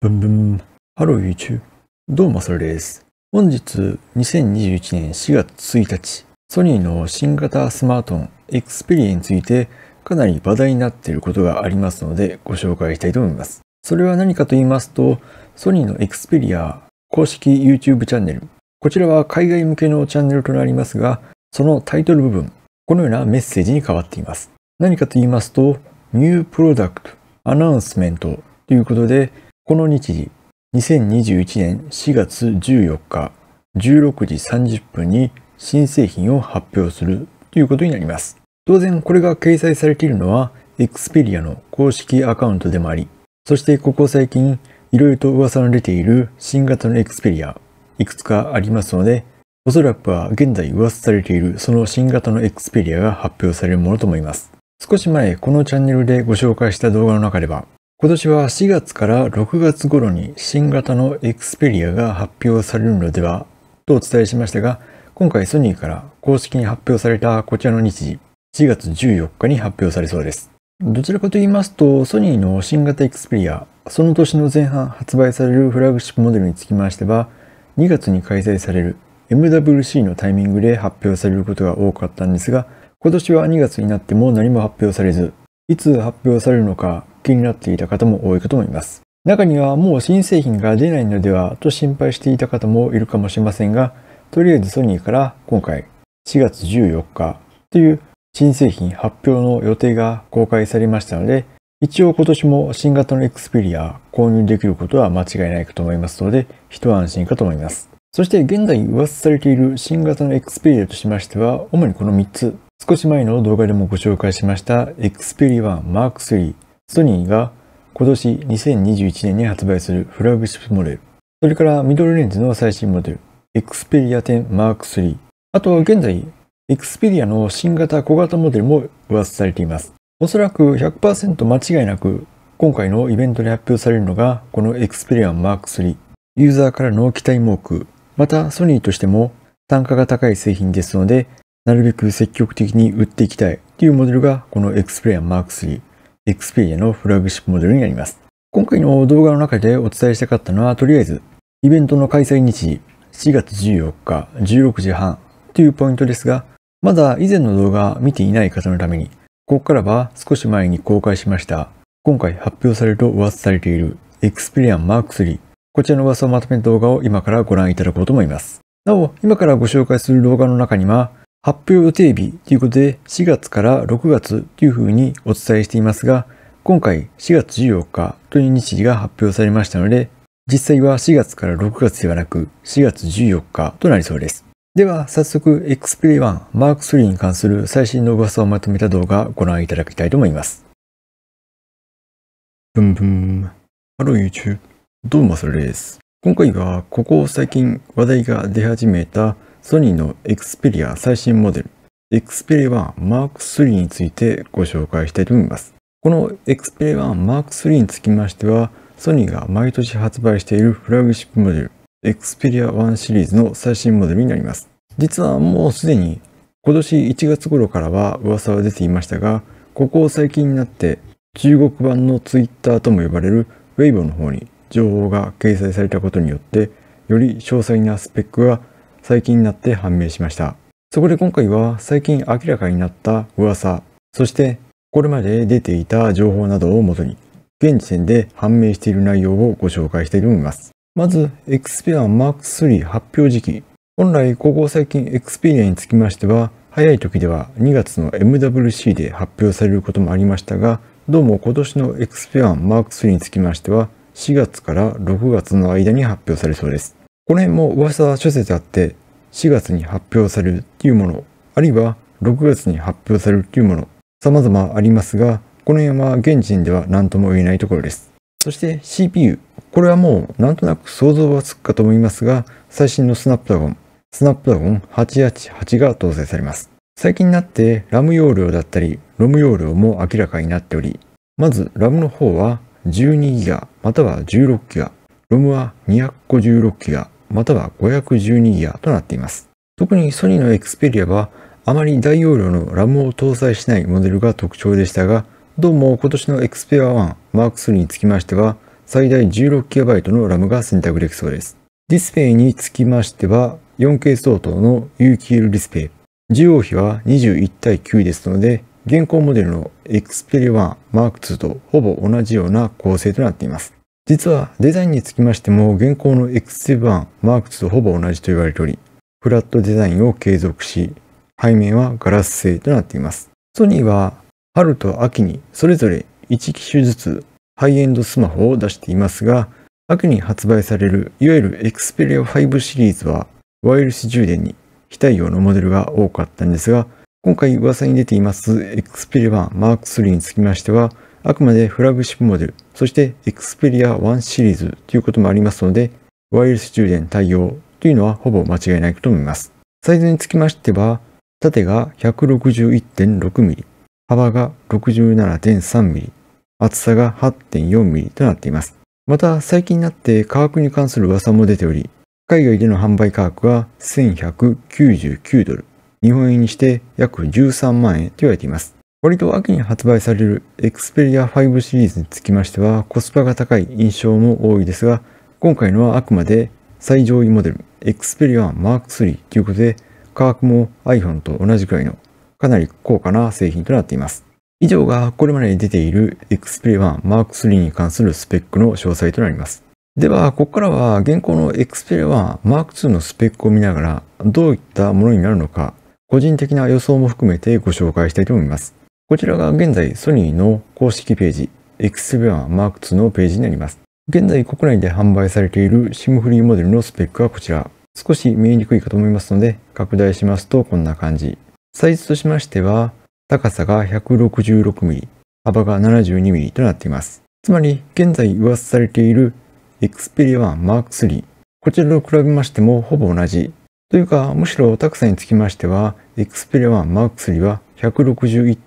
ブンブン。ハロー YouTube。どうもそれです。本日2021年4月1日、ソニーの新型スマートフォンエクスペリアについてかなり話題になっていることがありますのでご紹介したいと思います。それは何かと言いますと、ソニーのエクスペリア公式 YouTube チャンネル。こちらは海外向けのチャンネルとなりますが、そのタイトル部分、このようなメッセージに変わっています。何かと言いますと、New Product Announcement ということで、この日時、2021年4月14日16時30分に新製品を発表するということになります。当然これが掲載されているのは Xperia の公式アカウントでもあり、そしてここ最近いろいろと噂の出ている新型の Xperia いくつかありますので、おそらくは現在噂されているその新型の Xperia が発表されるものと思います。少し前このチャンネルでご紹介した動画の中では今年は4月から6月頃に新型の Xperia が発表されるのではとお伝えしましたが、今回ソニーから公式に発表されたこちらの日時、4月14日に発表されそうです。どちらかと言いますと、ソニーの新型 Xperia、その年の前半発売されるフラグシップモデルにつきましては、2月に開催される MWC のタイミングで発表されることが多かったんですが、今年は2月になっても何も発表されず、いつ発表されるのか気になっていた方も多いかと思います。中にはもう新製品が出ないのではと心配していた方もいるかもしれませんが、とりあえずソニーから今回4月14日という新製品発表の予定が公開されましたので、一応今年も新型の Xperia 購入できることは間違いないかと思いますので、一安心かと思います。そして現在噂されている新型の Xperia としましては、主にこの3つ。少し前の動画でもご紹介しました Xperia1 Mark III ソニーが今年2021年に発売するフラグシップモデル、それからミドルレンズの最新モデル、Xperia 10 Mark III、あとは現在、Xperia の新型小型モデルも上されています。おそらく100%間違いなく、今回のイベントで発表されるのが、この Xperia Mark III。ユーザーからの期待も多く、またソニーとしても単価が高い製品ですので、なるべく積極的に売っていきたいというモデルがこの Xperia Mark III。x p e r i a のフラグシップモデルになります。今回の動画の中でお伝えしたかったのは、とりあえず、イベントの開催日4月14日16時半というポイントですが、まだ以前の動画見ていない方のために、ここからは少し前に公開しました、今回発表されると噂されている Xperian Mark III、こちらの噂をまとめた動画を今からご覧いただこうと思います。なお、今からご紹介する動画の中には、発表予定日ということで4月から6月というふうにお伝えしていますが、今回4月14日という日時が発表されましたので、実際は4月から6月ではなく4月14日となりそうです。では早速 XPlay1 Mark3 に関する最新の噂をまとめた動画をご覧いただきたいと思います。ブンブン。ハロー YouTube。どうもそれです。今回はここ最近話題が出始めたソニーの Xperia 最新モデル Xperia Mark III についてご紹介したいと思います。この Xperia Mark III につきましては、ソニーが毎年発売しているフラグシップモデル Xperia 1シリーズの最新モデルになります。実はもうすでに今年1月頃からは噂は出ていましたが、ここ最近になって中国版の Twitter とも呼ばれる Weibo の方に情報が掲載されたことによって、より詳細なスペックが最近になって判明しました。そこで今回は最近明らかになった噂、そしてこれまで出ていた情報などをもとに、現時点で判明している内容をご紹介しています。まず、Xperia Mark3 発表時期。本来、ここ最近 Xperia につきましては、早い時では2月の MWC で発表されることもありましたが、どうも今年の Xperia Mark3 につきましては、4月から6月の間に発表されそうです。この辺も噂は諸説あって、4月に発表されるというもの、あるいは6月に発表されるというもの、様々ありますが、この辺は現時点では何とも言えないところです。そして CPU。これはもうなんとなく想像はつくかと思いますが、最新のスナップドラゴン、スナップドラゴン888が搭載されます。最近になって RAM 容量だったり、ROM 容量も明らかになっており、まず RAM の方は 12GB または 16GB、ROM は 256GB、または512ギアとなっています。特にソニーの Xperia はあまり大容量の RAM を搭載しないモデルが特徴でしたが、どうも今年の Xperia 1 Mark III につきましては、最大 16GB の RAM が選択できそうです。ディスプレイにつきましては、4K 相当の有機 L ディスプレイ。需要比は21対9ですので、現行モデルの Xperia 1 Mark II とほぼ同じような構成となっています。実はデザインにつきましても現行の X7 r k i 2とほぼ同じと言われており、フラットデザインを継続し、背面はガラス製となっています。ソニーは春と秋にそれぞれ1機種ずつハイエンドスマホを出していますが、秋に発売されるいわゆる Xperia 5シリーズはワイルス充電に非対応のモデルが多かったんですが、今回噂に出ています Xperia 1 Mark 3につきましては、あくまでフラグシップモデルそして Xperia 1シリーズということもありますので、ワイヤレス充電対応というのはほぼ間違いないと思います。サイズにつきましては、縦が 161.6mm、幅が 67.3mm、厚さが 8.4mm となっています。また最近になって価格に関する噂も出ており、海外での販売価格は1199ドル、日本円にして約13万円と言われています。割と秋に発売される Xperia 5シリーズにつきましてはコスパが高い印象も多いですが、今回のはあくまで最上位モデル Xperia Mark III ということで、価格も iPhone と同じくらいのかなり高価な製品となっています。以上がこれまでに出ている Xperia Mark III に関するスペックの詳細となります。では、ここからは現行の Xperia Mark II のスペックを見ながらどういったものになるのか、個人的な予想も含めてご紹介したいと思います。こちらが現在ソニーの公式ページ x p e r Mark II のページになります。現在国内で販売されている SIM フリーモデルのスペックはこちら。少し見えにくいかと思いますので、拡大しますとこんな感じ。サイズとしましては、高さが 166mm、幅が 72mm となっています。つまり、現在噂されている Xperia Mark III、こちらと比べましてもほぼ同じ。というか、むしろ高さにつきましては、Xperia Mark III は161.6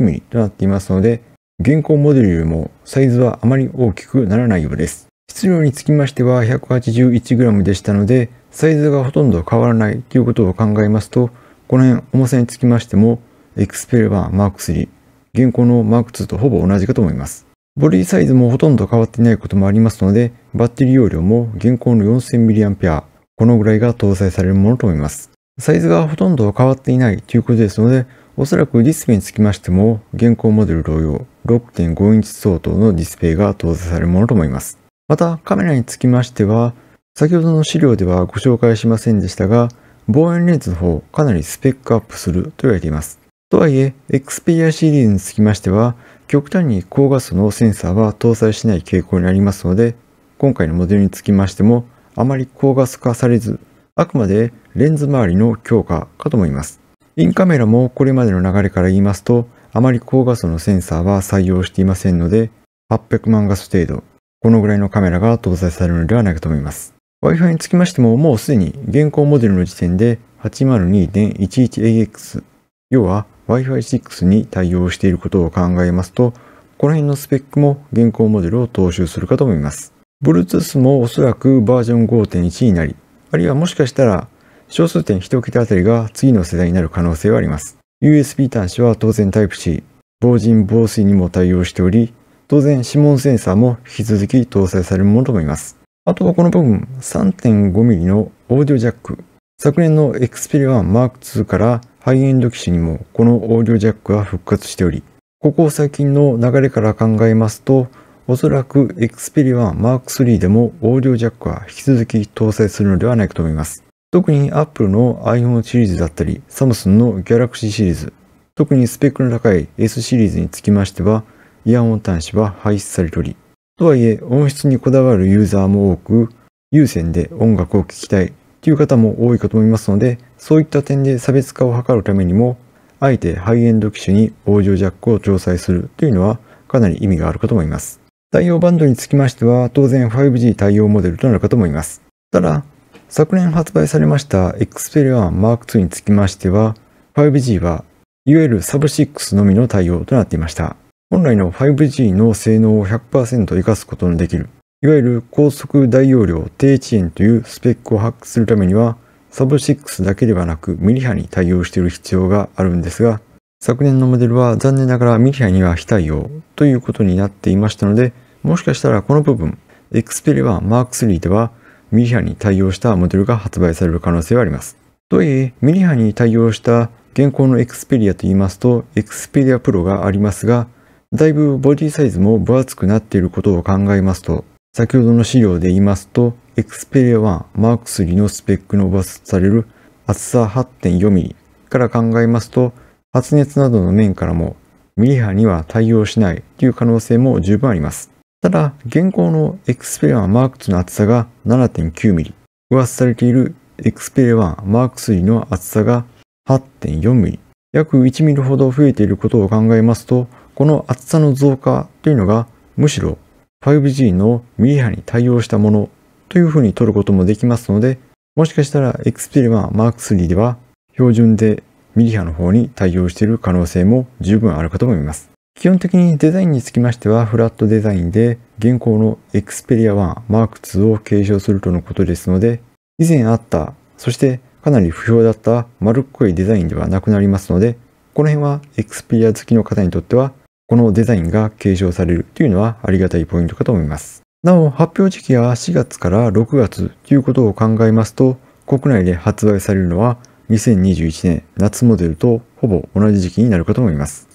m m となっていますので、現行モデルよりもサイズはあまり大きくならないようです。質量につきましては 181g でしたので、サイズがほとんど変わらないということを考えますと、この辺重さにつきましても、エクスペルバーク3現行の M2 とほぼ同じかと思います。ボディサイズもほとんど変わっていないこともありますので、バッテリー容量も現行の 4000mAh、このぐらいが搭載されるものと思います。サイズがほとんど変わっていないということですので、おそらくディスプレイにつきましても、現行モデル同様、6.5インチ相当のディスプレイが搭載されるものと思います。また、カメラにつきましては、先ほどの資料ではご紹介しませんでしたが、望遠レンズの方、かなりスペックアップすると言われています。とはいえ、Xperia シリーズにつきましては、極端に高画素のセンサーは搭載しない傾向にありますので、今回のモデルにつきましても、あまり高画素化されず、あくまでレンズ周りの強化かと思います。インカメラもこれまでの流れから言いますと、あまり高画素のセンサーは採用していませんので、800万画素程度、このぐらいのカメラが搭載されるのではないかと思います。Wi-Fi につきましても、もうすでに現行モデルの時点で 802.11AX、要は Wi-Fi6 に対応していることを考えますと、この辺のスペックも現行モデルを踏襲するかと思います。Bluetooth もおそらくバージョン5.1になり、あるいはもしかしたら小数点1桁あたりが次の世代になる可能性はあります。USB 端子は当然 Type-C、防塵防水にも対応しており、当然指紋センサーも引き続き搭載されるものと思います。あとはこの部分 3.5mm のオーディオジャック。昨年の Xperia 1 Mark II からハイエンド機種にもこのオーディオジャックは復活しており、ここ最近の流れから考えますと、おそらく Xperia 1 Mark III でもオーディオジャックは引き続き搭載するのではないかと思います。特に Apple の iPhone シリーズだったり、Samsung の Galaxy シリーズ、特にスペックの高い S シリーズにつきましては、イヤホン端子は廃止されており、とはいえ音質にこだわるユーザーも多く、有線で音楽を聴きたいという方も多いかと思いますので、そういった点で差別化を図るためにも、あえてハイエンド機種に往生ジャックを搭載するというのはかなり意味があるかと思います。対応バンドにつきましては、当然 5G 対応モデルとなるかと思います。ただ、昨年発売されました Xperia 1 Mark II につきましては、5G はいわゆるサブ6のみの対応となっていました。本来の 5G の性能を100%活かすことのできる、いわゆる高速大容量低遅延というスペックを発揮するためには、サブ6だけではなくミリ波に対応している必要があるんですが、昨年のモデルは残念ながらミリ波には非対応ということになっていましたので、もしかしたらこの部分、Xperia Mark III ではミリ波に対応したモデルが発売される可能性はあります。とはいえ、ミリ波に対応した現行の Xperia と言いますと、Xperia Pro がありますが、だいぶボディサイズも分厚くなっていることを考えますと、先ほどの資料で言いますと、Xperia 1 Mark 3のスペックの上積される厚さ 8.4mm から考えますと、発熱などの面からもミリ波には対応しないという可能性も十分あります。ただ、現行の XPay1 Mark II の厚さが 7.9mm、上されている XPay1 Mark III の厚さが 8.4mm、約 1mm ほど増えていることを考えますと、この厚さの増加というのがむしろ 5G のミリ波に対応したものというふうに取ることもできますので、もしかしたら XPL1 Mark III では標準でミリ波の方に対応している可能性も十分あるかと思います。基本的にデザインにつきましてはフラットデザインで現行の Xperia 1 Mark II を継承するとのことですので以前あったそしてかなり不評だった丸っこいデザインではなくなりますのでこの辺は Xperia 好きの方にとってはこのデザインが継承されるというのはありがたいポイントかと思いますなお発表時期が4月から6月ということを考えますと国内で発売されるのは2021年夏モデルとほぼ同じ時期になるかと思います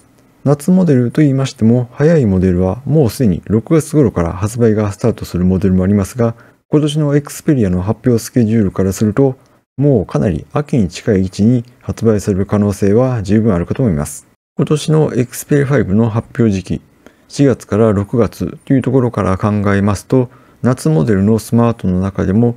夏モデルと言いましても、早いモデルはもうすでに6月頃から発売がスタートするモデルもありますが、今年の Xperia の発表スケジュールからすると、もうかなり秋に近い位置に発売される可能性は十分あるかと思います。今年の Xperia5 の発表時期、4月から6月というところから考えますと、夏モデルのスマートの中でも、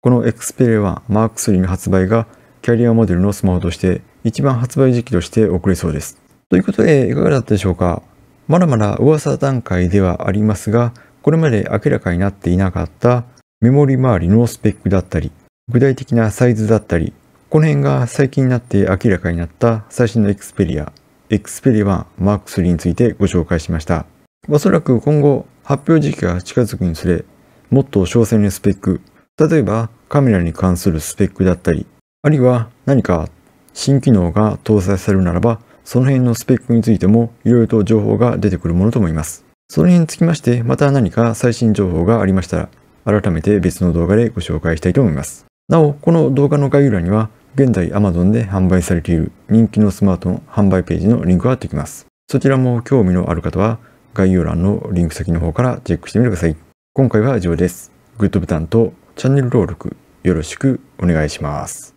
この Xperia1 Mark3 の発売がキャリアモデルのスマホとして一番発売時期として遅れそうです。ということで、いかがだったでしょうかまだまだ噂段階ではありますが、これまで明らかになっていなかったメモリ周りのスペックだったり、具体的なサイズだったり、この辺が最近になって明らかになった最新の Xperia、Xperia 1 Mark 3についてご紹介しました。おそらく今後発表時期が近づくにつれ、もっと詳細なスペック、例えばカメラに関するスペックだったり、あるいは何か新機能が搭載されるならば、その辺のスペックについてもいろいろと情報が出てくるものと思います。その辺につきまして、また何か最新情報がありましたら、改めて別の動画でご紹介したいと思います。なお、この動画の概要欄には、現在 Amazon で販売されている人気のスマートの販売ページのリンクが貼っておきます。そちらも興味のある方は、概要欄のリンク先の方からチェックしてみてください。今回は以上です。グッドボタンとチャンネル登録よろしくお願いします。